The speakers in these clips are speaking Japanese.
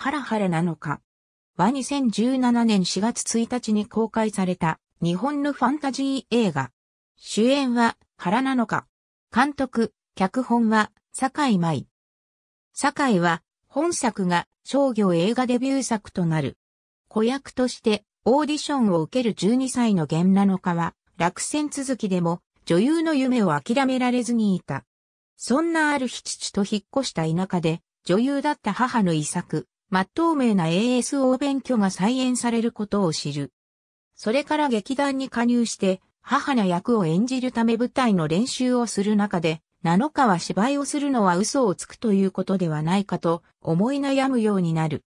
ハラハラなのか。は2017年4月1日に公開された日本のファンタジー映画。主演は原なのか。監督、脚本は坂井舞。坂井は本作が商業映画デビュー作となる。子役としてオーディションを受ける12歳の源のかは落選続きでも女優の夢を諦められずにいた。そんなある日父と引っ越した田舎で女優だった母の遺作、真っ透明な ASO 勉強が再演されることを知る。それから劇団に加入して、母の役を演じるため舞台の練習をする中で、7日は芝居をするのは嘘をつくということではないかと思い悩むようになる。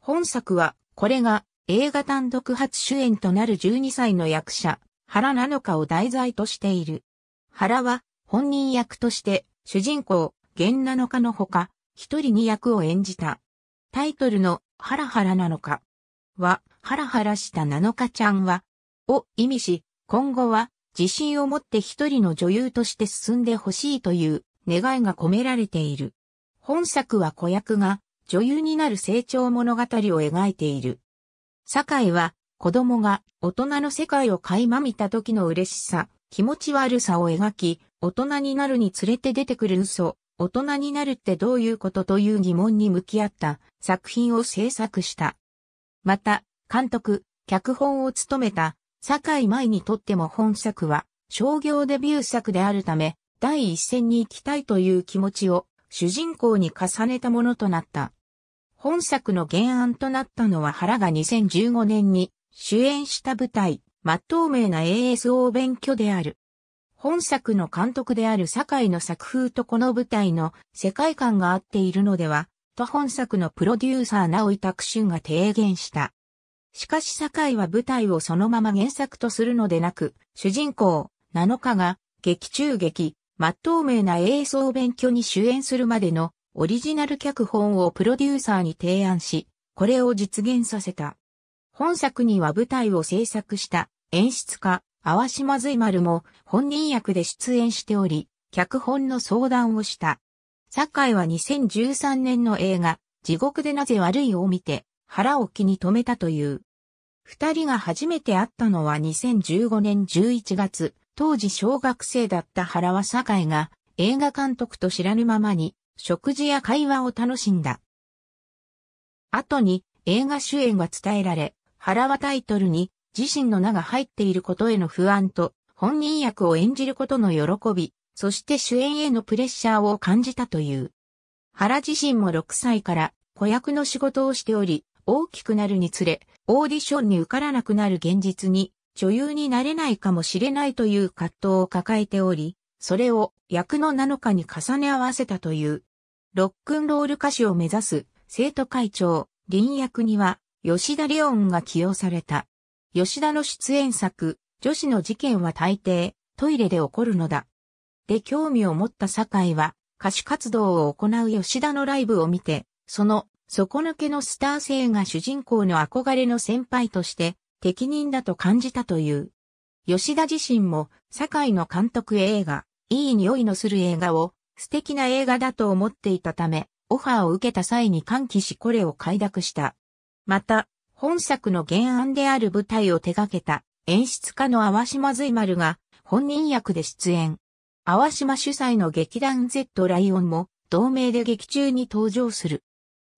本作は、これが映画単独初主演となる12歳の役者、原七日を題材としている。原は本人役として主人公、源七日のほか、一人に役を演じた。タイトルのハラハラなのかは、ハラハラした7日ちゃんは、を意味し、今後は自信を持って一人の女優として進んでほしいという願いが込められている。本作は子役が女優になる成長物語を描いている。酒井は子供が大人の世界を垣間見た時の嬉しさ、気持ち悪さを描き、大人になるにつれて出てくる嘘、大人になるってどういうことという疑問に向き合った作品を制作した。また、監督、脚本を務めた、坂井舞にとっても本作は、商業デビュー作であるため、第一線に行きたいという気持ちを主人公に重ねたものとなった。本作の原案となったのは原が2015年に主演した舞台、まっ透明な ASO 勉強である。本作の監督である堺の作風とこの舞台の世界観が合っているのでは、と本作のプロデューサー直井拓んが提言した。しかし堺は舞台をそのまま原作とするのでなく、主人公、7日が、劇中劇、真っ透明な映像勉強に主演するまでのオリジナル脚本をプロデューサーに提案し、これを実現させた。本作には舞台を制作した演出家、淡島瑞丸も本人役で出演しており、脚本の相談をした。酒井は2013年の映画、地獄でなぜ悪いを見て、腹を気に留めたという。二人が初めて会ったのは2015年11月、当時小学生だった原は酒井が映画監督と知らぬままに食事や会話を楽しんだ。後に映画主演が伝えられ、原はタイトルに自身の名が入っていることへの不安と、本人役を演じることの喜び、そして主演へのプレッシャーを感じたという。原自身も6歳から子役の仕事をしており、大きくなるにつれ、オーディションに受からなくなる現実に、女優になれないかもしれないという葛藤を抱えており、それを役の7日に重ね合わせたという。ロックンロール歌手を目指す生徒会長、林役には吉田レオンが起用された。吉田の出演作、女子の事件は大抵、トイレで起こるのだ。で興味を持った酒井は、歌手活動を行う吉田のライブを見て、その、底抜けのスター性が主人公の憧れの先輩として、適任だと感じたという。吉田自身も、酒井の監督映画、いい匂いのする映画を、素敵な映画だと思っていたため、オファーを受けた際に歓喜しこれを快諾した。また、本作の原案である舞台を手掛けた演出家の淡島随丸が本人役で出演。淡島主催の劇団 Z ライオンも同名で劇中に登場する。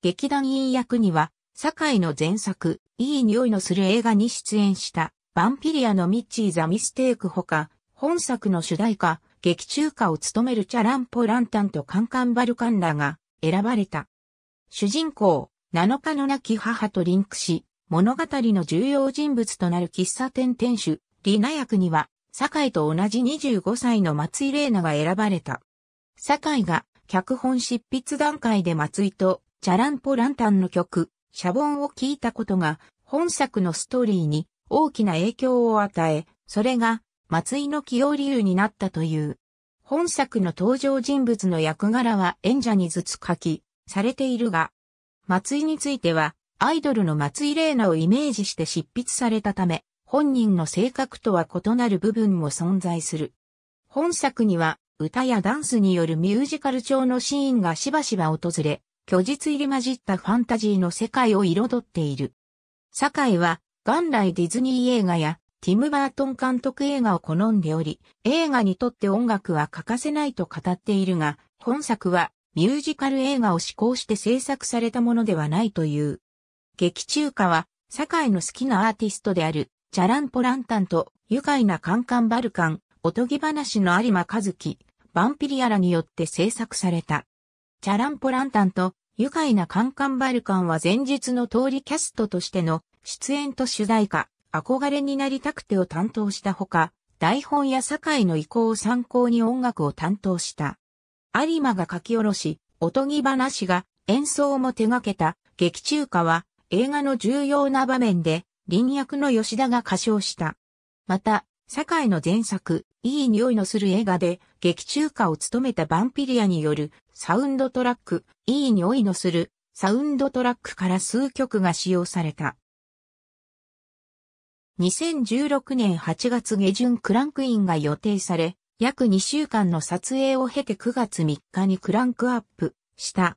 劇団員役には、堺の前作、いい匂いのする映画に出演した、ヴァンピリアのミッチー・ザ・ミステークほか、本作の主題歌、劇中歌を務めるチャランポランタンとカンカンバルカンラが選ばれた。主人公、7日の亡き母とリンクし、物語の重要人物となる喫茶店店主、リナ役には、坂井と同じ25歳の松井玲奈が選ばれた。坂井が脚本執筆段階で松井とチャランポランタンの曲、シャボンを聴いたことが本作のストーリーに大きな影響を与え、それが松井の起用理由になったという。本作の登場人物の役柄は演者にずつ書き、されているが、松井についてはアイドルの松井玲奈をイメージして執筆されたため、本人の性格とは異なる部分も存在する。本作には、歌やダンスによるミュージカル調のシーンがしばしば訪れ、虚実入り混じったファンタジーの世界を彩っている。井は、元来ディズニー映画や、ティム・バートン監督映画を好んでおり、映画にとって音楽は欠かせないと語っているが、本作はミュージカル映画を志向して制作されたものではないという。劇中歌は、堺の好きなアーティストである、チャランポランタンと、愉快なカンカンバルカン、おとぎ話の有馬和樹、バンピリアラによって制作された。チャランポランタンと、愉快なカンカンバルカンは前日の通りキャストとしての出演と主題歌、憧れになりたくてを担当したほか、台本や堺の意向を参考に音楽を担当した。有馬が書き下ろし、おとぎ話が演奏も手掛けた劇中歌は映画の重要な場面で、林役の吉田が歌唱した。また、堺の前作、いい匂いのする映画で、劇中歌を務めたバンピリアによるサウンドトラック、いい匂いのするサウンドトラックから数曲が使用された。2016年8月下旬クランクインが予定され、約2週間の撮影を経て9月3日にクランクアップした。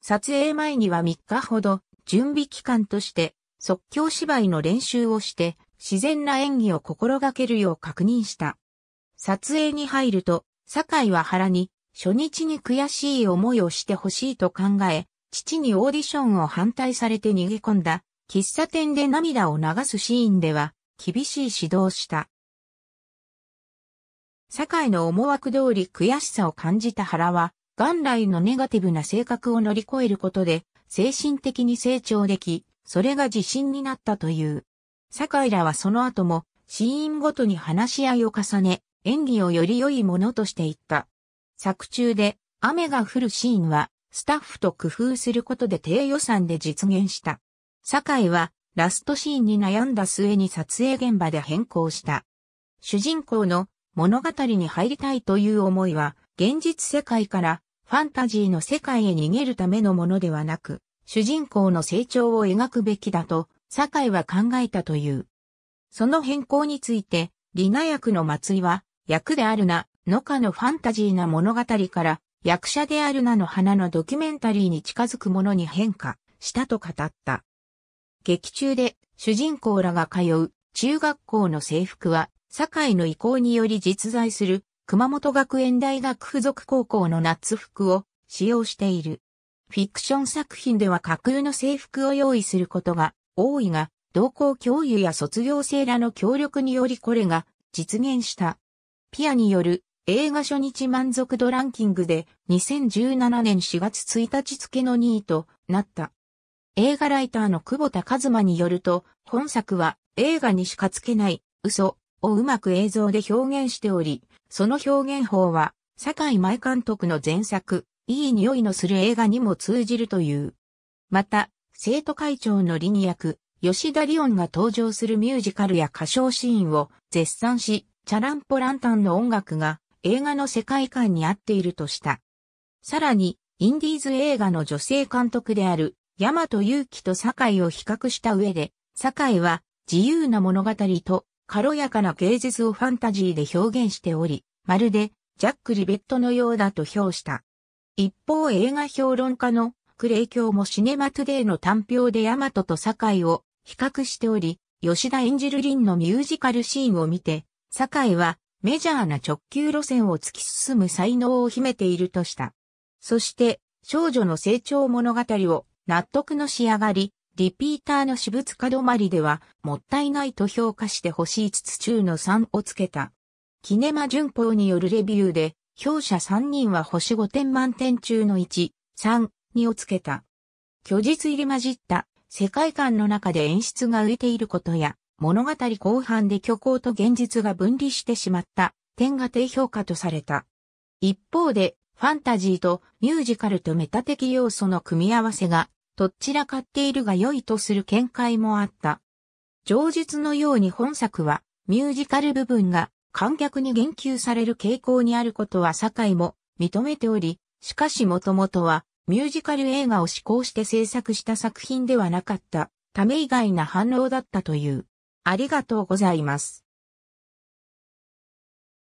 撮影前には3日ほど準備期間として即興芝居の練習をして自然な演技を心がけるよう確認した。撮影に入ると、酒井は原に初日に悔しい思いをしてほしいと考え、父にオーディションを反対されて逃げ込んだ喫茶店で涙を流すシーンでは厳しい指導した。酒井の思惑通り悔しさを感じた原は、元来のネガティブな性格を乗り越えることで、精神的に成長でき、それが自信になったという。坂井らはその後も、シーンごとに話し合いを重ね、演技をより良いものとしていった。作中で、雨が降るシーンは、スタッフと工夫することで低予算で実現した。坂井は、ラストシーンに悩んだ末に撮影現場で変更した。主人公の物語に入りたいという思いは、現実世界からファンタジーの世界へ逃げるためのものではなく、主人公の成長を描くべきだと、酒井は考えたという。その変更について、リナ役の松井は、役であるな、のかのファンタジーな物語から、役者であるなの花のドキュメンタリーに近づくものに変化したと語った。劇中で主人公らが通う中学校の制服は、堺の意向により実在する熊本学園大学附属高校の夏服を使用している。フィクション作品では架空の制服を用意することが多いが、同校教諭や卒業生らの協力によりこれが実現した。ピアによる映画初日満足度ランキングで2017年4月1日付の2位となった。映画ライターの久保田和馬によると、本作は映画にしかつけない嘘、をうまく映像で表現しており、その表現法は、坂井前監督の前作、いい匂いのする映画にも通じるという。また、生徒会長の理に役、吉田リオンが登場するミュージカルや歌唱シーンを絶賛し、チャランポランタンの音楽が映画の世界観に合っているとした。さらに、インディーズ映画の女性監督である、大和勇気と酒井を比較した上で、酒井は自由な物語と軽やかな芸術をファンタジーで表現しており、まるでジャック・リベットのようだと評した。一方映画評論家のクレイ教もシネマトゥデイの短評でヤマトと堺を比較しており、吉田演じるンのミュージカルシーンを見て、堺はメジャーな直球路線を突き進む才能を秘めているとした。そして、少女の成長物語を納得の仕上がり、リピーターの私物化止まりでは、もったいないと評価して欲しいつつ中の3をつけた。キネマ旬報によるレビューで、評者3人は星5点満点中の1、3、2をつけた。虚実入り混じった世界観の中で演出が浮いていることや、物語後半で虚構と現実が分離してしまった点が低評価とされた。一方で、ファンタジーとミュージカルとメタ的要素の組み合わせがどちらかっているが良いとする見解もあった。上述のように本作は、ミュージカル部分が観客に言及される傾向にあることは堺も認めており、しかしもともとはミュージカル映画を志向して制作した作品ではなかったため意外な反応だったという。ありがとうございます。